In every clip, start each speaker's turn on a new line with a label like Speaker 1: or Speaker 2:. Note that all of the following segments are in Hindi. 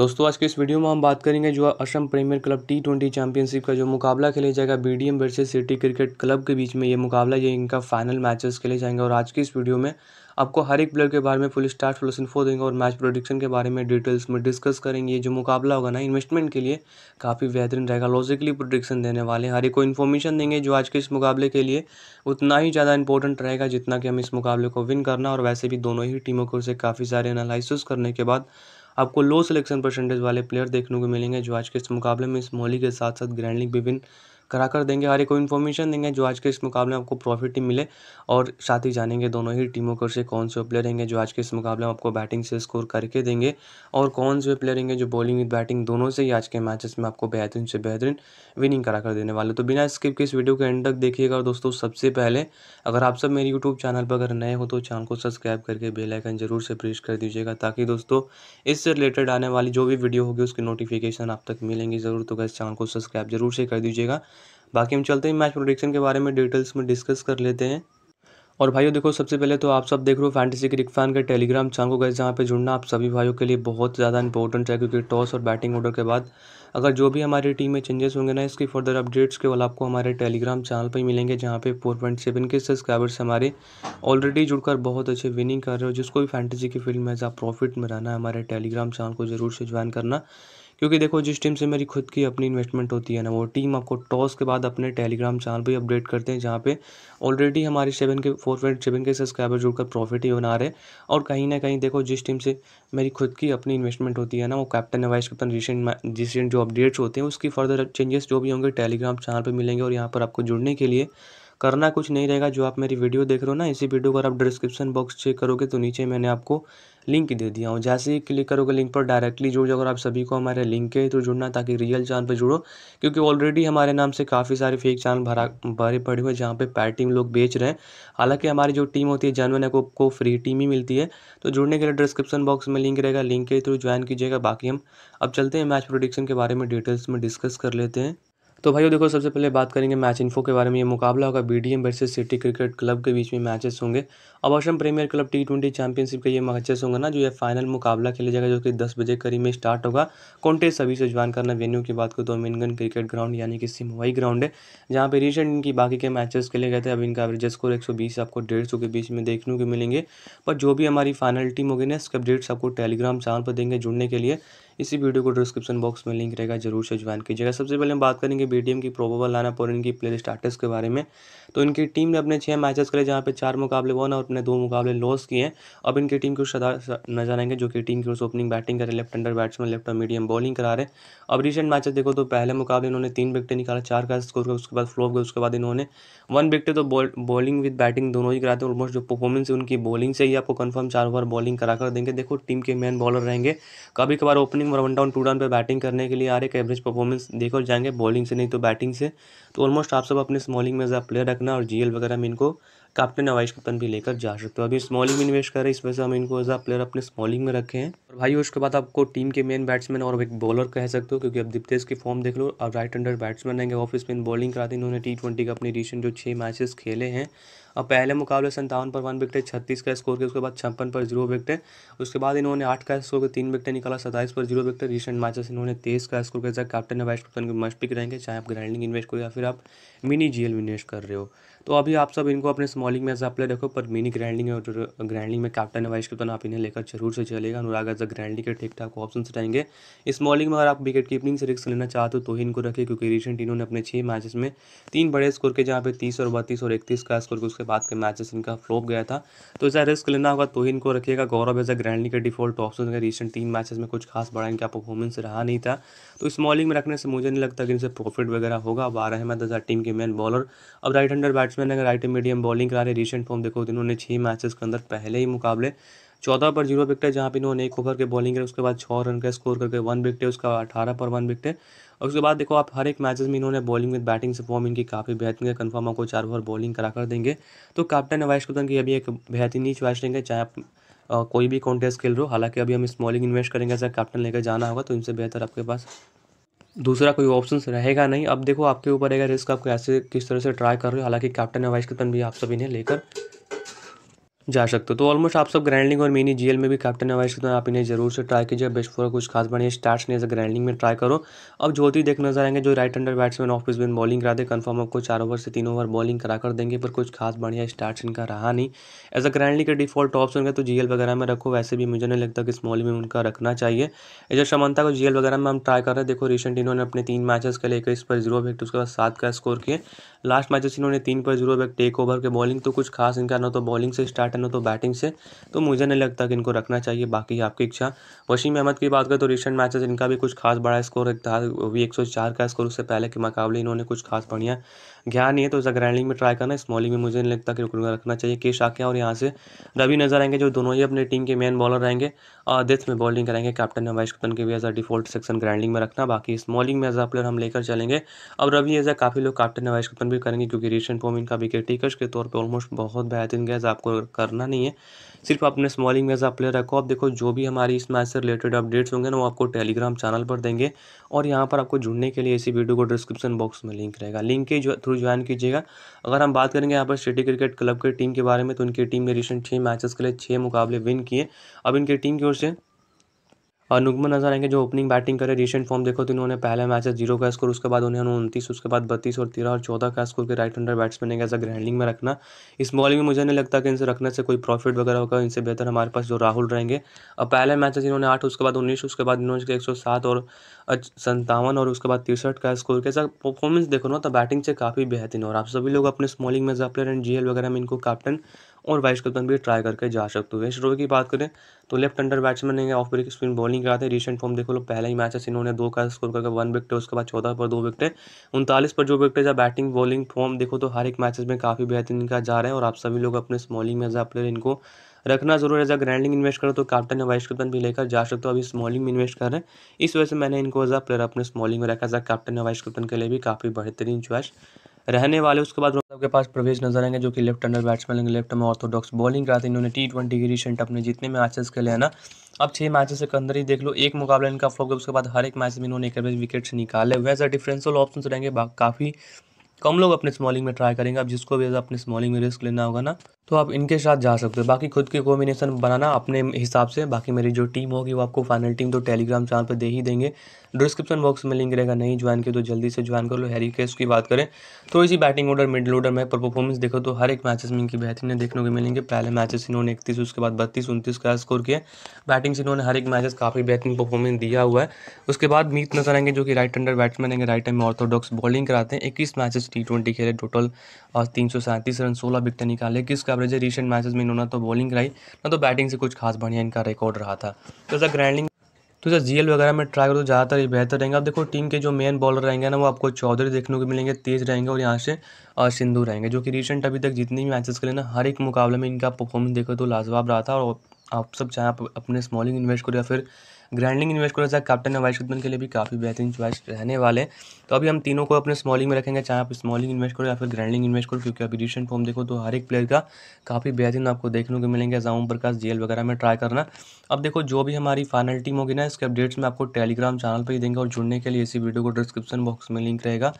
Speaker 1: दोस्तों आज के इस वीडियो में हम बात करेंगे जो Assam premier club T twenty championship का जो मुकाबला खेला जाएगा B D M versus city cricket club के बीच में ये मुकाबला ये इनका फाइनल मैचेस खेले जाएंगे और आज के इस वीडियो में आपको हर एक प्लेयर के बारे में फुल स्टार्ट फुल इन्फो देंगे और मैच प्रोडिक्शन के बारे में डिटेल्स में डिस्कस करेंगे ये जो मुकाबला होगा ना इन्वेस्टमेंट के लिए काफ़ी बेहतरीन रहेगा लॉजिकली प्रोडिक्शन देने वाले हर एक को इन्फॉर्मेशन देंगे जो आज के इस मुकाबले के लिए उतना ही ज़्यादा इंपॉर्टेंट रहेगा जितना कि हम इस मुकाबले को विन करना और वैसे भी दोनों ही टीमों को उसे काफ़ी सारे एनालिसिस करने के बाद आपको लो सिलेक्शन परसेंटेज वाले प्लेयर देखने को मिलेंगे जो आज के इस मुकाबले में इस मोली के साथ साथ ग्रैंडलिंग विभिन्न कराकर देंगे हर एक को इन्फॉर्मेशन देंगे जो आज के इस मुकाबले में आपको प्रॉफिट ही मिले और साथ ही जानेंगे दोनों ही टीमों को से कौन से प्लेयर रहेंगे जो आज के इस मुकाबले में आपको बैटिंग से स्कोर करके देंगे और कौन से प्लेयर रहेंगे जो बॉलिंग विद बैटिंग दोनों से ही आज के मैचेस में आपको बेहतरीन से बेहतरीन विनिंग करा कर देने वाले तो बिना स्किप के इस वीडियो के एंड तक देखिएगा और दोस्तों सबसे पहले अगर आप सब मेरे यूट्यूब चैनल पर अगर नए हो तो चैनल को सब्सक्राइब करके बेलाइकन जरूर से प्रेस कर दीजिएगा ताकि दोस्तों इससे रिलेटेड आने वाली जो भी वीडियो होगी उसकी नोटिफिकेशन आप तक मिलेंगी ज़रूर तो इस चैनल को सब्सक्राइब जरूर से कर दीजिएगा बाकी हम चलते हैं मैच प्रोडिक्शन के बारे में डिटेल्स में डिस्कस कर लेते हैं और भाइयों देखो सबसे पहले तो आप सब देख रहे हो फैंटेसी क्रिक फैन के टेलीग्राम चैनल को गए जहाँ पे जुड़ना आप सभी भाइयों के लिए बहुत ज़्यादा इंपॉर्टेंट है क्योंकि टॉस और बैटिंग ऑर्डर के बाद अगर जो भी हमारी टीम में चेंजेस होंगे ना इसकी फर्दर अपडेट्स केवल आपको हमारे टेलीग्राम चैनल पर ही मिलेंगे जहाँ पे four point seven K subscribers हमारे ऑलरेडी जुड़कर बहुत अच्छे विनिंग कर रहे हो जिसको भी फैंटेसी की फील्ड में एज प्रॉफिट में रहना है हमारे टेलीग्राम चैनल को ज़रूर से ज्वाइन करना क्योंकि देखो जिस टीम से मेरी खुद की अपनी इन्वेस्टमेंट होती है ना वो टीम आपको टॉस के बाद अपने टेलीग्राम चैनल पर अपडेट करते हैं जहाँ पर ऑलरेडी हमारे seven K four point seven K subscriber जुड़कर प्रॉफिट ही बना रहे और कहीं ना कहीं देखो जिस टीम से मेरी खुद की अपनी इन्वेस्टमेंट होती है ना वो captain vice captain recent recent जो अपडेट्स होते हैं उसकी फर्दर चेंजेस जो भी होंगे टेलीग्राम चैनल पर मिलेंगे और यहाँ पर आपको जुड़ने के लिए करना कुछ नहीं रहेगा जो आप मेरी वीडियो देख रहे हो ना इसी वीडियो अगर आप डिस्क्रिप्शन बॉक्स चेक करोगे तो नीचे मैंने आपको लिंक दे दिया हूँ जैसे ही क्लिक करोगे लिंक पर डायरेक्टली जुड़ जाओगे आप सभी को हमारे लिंक के थ्रू जुड़ना ताकि रियल चैनल पर जुड़ो क्योंकि ऑलरेडी हमारे नाम से काफ़ी सारे फेक चैनल भरा भरे पड़े हुए जहाँ पर पैटिंग लोग बेच रहे हैं हालाँकि हमारी जो टीम होती है जनवन है को फ्री टीम ही मिलती है तो जुड़ने के लिए डिस्क्रिप्शन बॉक्स में लिंक रहेगा लिंक के थ्रू ज्वाइन कीजिएगा बाकी हम अब चलते हैं मैच प्रोडिक्शन के बारे में डिटेल्स में डिस्कस कर लेते हैं तो भाई देखो सबसे पहले बात करेंगे मैच इन्फो के बारे में ये मुकाबला होगा B D M versus city cricket club के बीच में मैचेस होंगे अब Assam premier club T twenty championship के ये मैचेस होंगे ना जो ये फाइनल मुकाबला खेला जाएगा जो कि दस बजे करीब में स्टार्ट होगा कौनटे सभी से ज्वाइन करना वेन्यू की बात करो तो मिनगन क्रिकेट ग्राउंड यानी कि सिमवाई ग्राउंड है जहाँ पर रिसेंट इनकी बाकी के मैचेस खेले गए थे अब इनका एवरेज स्कोर एक सौ बीस आपको डेढ़ सौ के बीच में देखने को मिलेंगे पर जो भी हमारी फाइनल टीम होगी ना इसके अपडेट्स आपको टेलीग्राम चैनल पर देंगे जुड़ने के लिए इसी वीडियो को डिस्क्रिप्शन बॉक्स में लिंक रहेगा जरूर से ज्वाइन कीजिएगा सबसे पहले हम बात करेंगे बी की प्रोबोबल लाना और इनकी प्ले आर्टिस्ट के बारे में तो इनकी टीम ने अपने छः मैचेस करे जहाँ पे चार मुकाबले वन और अपने दो मुकाबले लॉस किए हैं अब इनकी टीम को नजर आएंगे जो कि टीम की ओर ओपनिंग बैटिंग कर रहे लेफ्ट अंडर बैट्समैन लेफ्ट और मीडियम बॉलिंग करा रहे अब रिसेंट मैचेस देखो तो पहले मुकाबले इन्होंने तीन विकटें निकाला चार का स्कोर किया उसके बाद फ्लो गए उसके बाद इन्होंने वन विकटें तो बॉलिंग विद बैटिंग दोनों ही कराते हैं ऑलमोस्ट जो परफॉर्मेंस है उनकी बॉलिंग से ही आपको कन्फर्म चार ओवर बॉलिंग करा कर देंगे देखो टीम के मेन बॉलर रहेंगे कभी कभार ओपनिंग और वन डाउन टू डाउन पर बैटिंग करने के लिए आ रहे एवरेज परफॉर्मेंस देखो जाएंगे बॉलिंग से नहीं तो बैटिंग से तो ऑलमोस्ट आप सब अपने स्मॉलिंग में प्लेयर रखना और जी वगैरह में इनको कैप्टन अवाइश कप्तन भी लेकर जा सकते हो अभी स्मॉलिंग में निवेश हैं इस वजह से हम इनको एज आ प्लेयर अपने स्मॉलिंग में रखे हैं और भाई उसके बाद आपको टीम के मेन बैट्समैन और एक बॉलर कह सकते हो क्योंकि अब दिप्तेश की फॉर्म देख लो अब राइट अंडर बैट्समैन रहेंगे ऑफ स्पिन बॉलिंग कराते इन्होंने टी ट्वेंटी का अपने रिसेंट जो छः मैचेस खेले हैं अब पहले मुकाबले संतावन पर वन विकेट छत्तीस का स्कोर किया उसके बाद छप्पन पर जीरो विकेट उसके बाद इन्होंने आठ का स्कोर तीन विकेट निकाला सत्ताईस पर जीरो विकेट रिसेंट मैचेस इन्होंने तेईस का स्कोर किया कैप्टन वाइस कैप्टन के मस्ट पिक रहेंगे चाहे आप ग्राइंडिंग इन्वेस्ट करो या फिर आप मिनी जी एल इन्वेस्ट कर रहे हो तो अभी आप सब इनको अपने स्मॉलिंग में अप्लाई रखो पर मिनी ग्रैंडिंग और ग्रैंडलिंग में कैप्टन है वाइस कैप्टन आप इन्हें लेकर जरूर से चलेगा अनुराग एज अ ग्रैंडिंग के ठीक ठाक ऑप्शन रहेंगे स्मॉलिंग में अगर आप विकेट कीपिंग से रिस्क लेना चाहते हो तो ही इनको रखें क्योंकि रिसेंट इन्होंने अपने छः मैचेस में तीन बड़े स्कोर के जहाँ पे तीस और बत्तीस और इकतीस का स्कोर के उसके बाद के मैचेस इनका फ्लोप गया था तो ऐसा रिस्क लेना होगा तो ही इनको रखिएगा गौरव एज अ ग्रैंडिंग के डिफॉल्ट ऑप्शन है रिसेंट तीन मैचेस में कुछ खास बड़ा इनका परफॉर्मेंस रहा नहीं था तो स्मॉलिंग में रखने से मुझे नहीं लगता कि इनसे प्रॉफिट वगैरह होगा अब आ रहे हैं टीम के मेन बॉलर अब राइट हैंडर बैट बैट्समैन अगर राइट मीडियम बॉलिंग करा रहे रिसेंट फॉर्म देखो तो इन्होंने छः मैचेस के अंदर पहले ही मुकाबले चौदह पर जीरो है जहाँ पे इन्होंने एक ओवर के बॉलिंग करे उसके बाद छः रन का स्कोर करके वन विकटे उसका अठारह पर वन विकटे और उसके बाद देखो आप हर एक मैचेस में इन्होंने बॉलिंग विद बैटिंग से फॉर्म इनकी काफ़ी बेहतरीन है कन्फर्म आपको चार ओवर बॉलिंग करा कर देंगे तो कैप्टन वाइस कप्तान की अभी एक बेहतरीन ही च्वाइस लेंगे चाहे आप कोई भी कॉन्टेस्ट खेल रहे हो हालांकि अभी हम स्मॉलिंग इन्वेस्ट करेंगे ऐसा कैप्टन लेकर जाना होगा तो इनसे बेहतर आपके पास दूसरा कोई ऑप्शन रहेगा नहीं अब देखो आपके ऊपर रहेगा रिस्क आप कैसे किस तरह से ट्राई कर रहे हो हालांकि कैप्टन या वाइस कैप्टन भी आप सभी ने लेकर जा सकते हो तो ऑलमोस्ट आप सब ग्रैंडिंग और मिनी जीएल में भी कैप्टन अवाइज करते हैं आप इन्हें जरूर से ट्राई कीजिए बेस्ट फोर कुछ खास बढ़िया स्टार्ट नहीं ग्रैंडिंग में ट्राई करो अब ज्योति देख नजर आएंगे जो right hander batsman off spin bowling करा दे कन्फर्म आपको चार ओवर से तीन ओवर बॉलिंग करा कर देंगे पर कुछ खास बढ़िया स्टार्ट इनका रहा नहीं एज अ ग्रैंडिंग का डिफॉल्ट ऑप्शन है तो जी वगैरह में रखो वैसे भी मुझे नहीं लगता कि स्मॉल में उनका रखना चाहिए एज अ को जीएल वगैरह में हम ट्राई कर रहे हैं देखो रिसेंट इन्होंने अपने तीन मैचेस के लिए इक्कीस पर जीरो विकेट उसके बाद सात का स्कोर किए लास्ट मैचेस इन्होंने तीन पर जीरो विकेट टेक ओवर के बॉलिंग तो कुछ खास इनका ना तो बॉलिंग से स्टार्ट हो तो बैटिंग से तो मुझे नहीं लगता कि इनको रखना चाहिए बाकी आपकी इच्छा वशीम अहमद की बात करें तो रिसेंट मैचेस इनका भी कुछ खास बड़ा स्कोर एक था एक का स्कोर उससे पहले के मुकाबले इन्होंने कुछ खास बढ़िया ध्यान नहीं है तो ग्राइंडिंग में ट्राई करना स्मॉलिंग में मुझे नहीं लगता कि रुकना रखना चाहिए के शाक्या और यहाँ से रवि नजर आएंगे जो दोनों ही अपने टीम के मेन बॉलर रहेंगे और डेथ में बॉलिंग करेंगे कैप्टन ने वाइस कैप्टन के भी as a default section grinding में रखना बाकी स्मॉलिंग में एज अ प्लेयर हम लेकर चलेंगे अब रवि एज अ काफ़ी लोग कैप्टन ने वाइस कैप्टन भी करेंगे क्योंकि रिसेंट फॉर्म इनका विकेट टीकर्स के तौर पर ऑलमोस्ट बहुत बेहतरीन गैस आपको करना नहीं है सिर्फ अपने स्मॉलिंग में एज अ प्लेयर रखो आप देखो जो भी हमारी इस मैच से रिलेटेड अपडेट्स होंगे ना वो आपको टेलीग्राम चैनल पर देंगे और यहाँ पर आपको जुड़ने के लिए इसी वीडियो को डिस्क्रिप्शन बॉक्स में लिंक रहेगा लिंक के जो थ्रू ज्वाइन कीजिएगा अगर हम बात करेंगे यहाँ पर सिटी क्रिकेट क्लब के टीम के बारे में तो उनकी टीम ने रिसेंट छः मैचेस के लिए छः मुकाबले विन किए अब इनकी टीम की ओर से और नुकमन नजर आएंगे जो ओपनिंग बैटिंग करे रिसेंट फॉर्म देखो तो इन्होंने पहले मैच है जीरो का स्कोर उसके बाद उन्होंने उनतीस उसके बाद बत्तीस और तेरह और चौदह का स्कोर के राइट हंडर बैट्समैन है एज अ ग्रैंडिंग में रखना इस बॉलिंग में मुझे नहीं लगता कि इनसे रखने से कोई प्रॉफिट वगैरह होगा इनसे बेहतर हमारे पास जो राहुल रहेंगे और पहले मैच है इन्होंने आठ उसके बाद उन्नीस उसके बाद इन्होंने एक सौ सात और संतावन और उसके बाद तिरसठ का स्कोर के साथ परफॉर्मेंस देखो ना तो बैटिंग से काफ़ी बेहतरीन और आप सभी लोग अपने स्मॉलिंग में जब प्लेयर एंड जी वगैरह में इनको कैप्टन और वाइस कप्तान भी ट्राई करके जा सकते हो वेस्ट रोवे की बात करें तो लेफ्ट अंडर बैट्समैन है ऑफ ब्रेक स्पिन बॉलिंग कराते हैं रिसेंट फॉर्म देखो लो पहले ही मैच है इन्होंने दो का स्कोर करके वन विकेट उसके बाद चौदह पर दो विकेट उनतालीस पर जो विकेट है बैटिंग बॉलिंग फॉर्म देखो तो हर एक मैच में काफ़ी बेहतरीन का जा रहा है और आप सभी लोग अपने स्मॉलिंग में एज प्लेयर इनको रखना जरूर एज अ ग्रैंडिंग इन्वेस्ट करो तो कैप्टन या वाइस कप्तान भी लेकर जा सकते हो अभी स्मॉलिंग में इन्वेस्ट कर रहे हैं इस वजह से मैंने इनको एज अ प्लेयर अपने स्मॉलिंग में रखा जब कैप्टन या वाइस कैप्टन के लिए भी काफ़ी बेहतरीन चॉइस रहने वाले उसके बाद के पास प्रवेश नजर आएंगे जो कि लेफ्ट अंडर बैट्समैन लेंगे लेफ्ट में ऑर्थोडॉक्स बॉलिंग कराते हैं इन्होंने टी ट्वेंटी के रिसेंट अपने जितने मैचेस खेले है ना अब छह मैचेस के अंदर ही देख लो एक मुकाबला इनका फ्लॉप उसके बाद हर एक मैच में इन्होंने एक विकेट से निकाले वैसा डिफरेंशियल ऑप्शन रहेंगे काफ़ी कम तो लोग अपने स्मॉलिंग में ट्राई करेंगे आप जिसको भी अपने स्मॉलिंग में रिस्क लेना होगा ना तो आप इनके साथ जा सकते हो बाकी खुद के कॉम्बिनेशन बनाना अपने हिसाब से बाकी मेरी जो टीम होगी वो आपको फाइनल टीम तो टेलीग्राम चैनल पर दे ही देंगे डिस्क्रिप्शन बॉक्स में लिंक रहेगा नहीं ज्वाइन किया तो जल्दी से ज्वाइन कर लो हैरी केस की बात करें तो इसी बैटिंग ऑर्डर मिडिल ऑर्डर में परफॉर्मेंस देखो तो हर एक मैचेस में इनकी बेहतरीन देखने को मिलेंगे पहले मैचेस इन्होंने इकतीस उसके बाद बत्तीस उनतीस का स्कोर किया बैटिंग से इन्होंने हर एक मैचेस काफ़ी बेहतरीन परफॉर्मेंस दिया हुआ है उसके बाद मीत नजर आएंगे जो कि राइट अंडर बैट्समैन रहेंगे राइट टाइम में ऑर्थोडॉक्स बॉलिंग कराते हैं इक्कीस मैचेस टी ट्वेंटी खेले टोटल और तीन सौ सैंतीस रन सोलह विकटें निकाले किस एवरेज है रिसेंट मैचेस में इन्होंने तो बॉलिंग कराई ना तो बैटिंग से कुछ खास बढ़िया इनका रिकॉर्ड रहा था तो सर ग्रैंडिंग तो सर जीएल वगैरह में ट्राई करो तो ज़्यादातर ये बेहतर रहेंगे अब देखो टीम के जो मेन बॉलर रहेंगे ना वो आपको चौधरी देखने को मिलेंगे तेज रहेंगे और यहाँ से सिंधु रहेंगे जो कि रिसेंट अभी तक जितने भी मैचेस खेले ना हर एक मुकाबले में इनका परफॉर्मेंस देखो तो लाजवाब रहा था और आप सब चाहे आप अपने स्मॉलिंग इन्वेस्ट करो या फिर ग्रैंडिंग इन्वेस्ट करो चाहे कैप्टन है वाइस के लिए भी काफ़ी बेहतरीन चॉइस रहने वाले हैं तो अभी हम तीनों को अपने स्मॉलिंग में रखेंगे चाहे आप स्मॉलिंग इन्वेस्ट करो या फिर ग्रैंडिंग इन्वेस्ट करो क्योंकि अभी रिसेंट फॉर्म देखो तो हर एक प्लेयर का काफ़ी बेहतरीन आपको देखने को मिलेंगे जाऊँ प्रकाश जेल वगैरह में ट्राई करना अब देखो जो भी हमारी फाइनल टीम होगी ना इसके अपडेट्स में आपको टेलीग्राम चैनल पर ही देंगे और जुड़ने के लिए इसी वीडियो को डिस्क्रिप्शन बॉक्स में लिंक रहेगा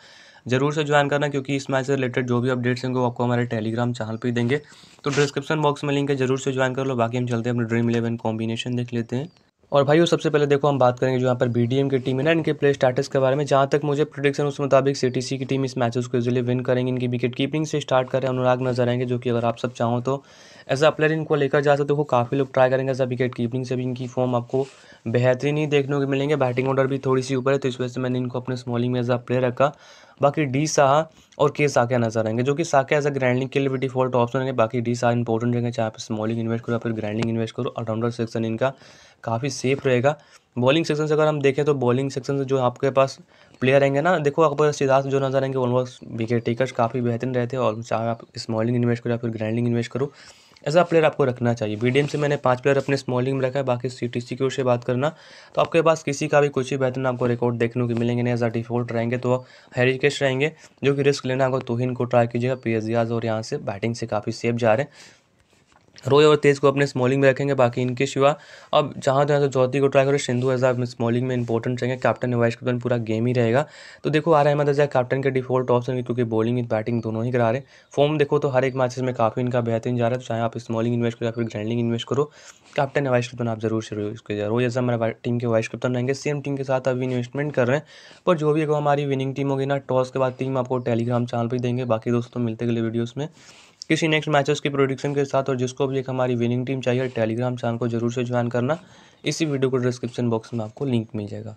Speaker 1: जरूर से ज्वाइन करना क्योंकि इस मैच से रिलेटेड जो भी अपडेट्स होंगे वो आपको हमारे टेलीग्राम चैनल पर ही देंगे तो डिस्क्रिप्शन बॉक्स में लिंक है जरूर से ज्वाइन कर लो बाकी हम चलते हैं अपने ड्रीम इलेवन कॉम्बिनेशन देख लेते हैं और भाई वो सबसे पहले देखो हम बात करेंगे जो यहाँ पर बी डी एम की टीम है ना इनके प्ले स्टेटस के बारे में जहाँ तक मुझे प्रोडिक्शन उस मुताबिक सी की टीम इस मैचेस को इजीली विन करेंगे इनकी विकेट कीपिंग से स्टार्ट करें अनुराग नजर आएंगे जो कि अगर आप सब चाहो तो एज अ प्लेयर इनको लेकर जा सकते हो तो काफ़ी लोग ट्राई करेंगे एज अ विकेट कीपिंग से भी इनकी फॉर्म आपको बेहतरीन ही देखने को मिलेंगे बैटिंग ऑर्डर भी थोड़ी सी ऊपर है तो इस वजह से मैंने इनको अपने स्मॉलिंग में एज अ प्लेयर रखा बाकी डी साहा और के साके नजर आएंगे जो कि साके एज अ ग्रैंडिंग के लिए भी डिफॉल्ट ऑप्शन रहेंगे बाकी डी साहा इंपॉर्टेंट रहेंगे चाहे आप स्मॉलिंग इन्वेस्ट करो या फिर ग्रैंडिंग इन्वेस्ट करो ऑलराउंडर सेक्शन इनका काफ़ी सेफ रहेगा बॉलिंग सेक्शन से अगर हम देखें तो बॉलिंग सेक्शन से जो आपके पास प्लेयर रहेंगे ना देखो आपके सिद्धार्थ जो नजर आएंगे ऑलमोस्ट विकेट टेकर्स काफ़ी बेहतरीन रहते हैं और चाहे आप स्मॉलिंग इन्वेस्ट करो या फिर ग्रैंडिंग इन्वेस्ट करो ऐसा प्लेयर आपको रखना चाहिए बी से मैंने पांच प्लेयर अपने स्मॉलिंग में रखा है बाकी सी टी की ओर से बात करना तो आपके पास किसी का भी कुछ ही बेहतर आपको रिकॉर्ड देखने को मिलेंगे नहीं एज डिफॉल्ट रहेंगे तो हेरिकेश रहेंगे जो कि रिस्क लेना होगा तो ही इनको ट्राई कीजिएगा पी और यहाँ से बैटिंग से काफ़ी सेफ जा रहे हैं रोय और तेज को अपने स्मॉलिंग में रखेंगे बाकी इनके शिवा अब जहाँ जहाँ से ज्योति को ट्राई करो सिंधु एजा स्मॉलिंग में इंपॉर्टेंट रहेंगे कैप्टन वाइस कैप्टन पूरा गेम ही रहेगा तो देखो आर अहमद अजय कैप्टन के डिफॉल्ट ऑप्शन है क्योंकि बॉलिंग और बैटिंग दोनों ही करा रहे हैं फॉर्म देखो तो हर एक मैचेस में काफ़ी इनका बेहतरीन जा रहा है तो चाहे आप स्मॉलिंग इन्वेस्ट करो या फिर ग्रैंडिंग इन्वेस्ट करो कैप्टन वाइस कप्टन आप जरूर शुरू इसके रोज ऐसा हमारे टीम के वाइस कप्तन रहेंगे सेम टीम के साथ अभी इन्वेस्टमेंट कर रहे हैं पर जो भी हमारी विनिंग टीम होगी ना टॉस के बाद टीम आपको टेलीग्राम चैनल पर देंगे बाकी दोस्तों मिलते गले वीडियोज़ में किसी नेक्स्ट मैचेस की प्रोडिक्शन के साथ और जिसको भी एक हमारी विनिंग टीम चाहिए टेलीग्राम चैनल को जरूर से ज्वाइन करना इसी वीडियो को डिस्क्रिप्शन बॉक्स में आपको लिंक मिल जाएगा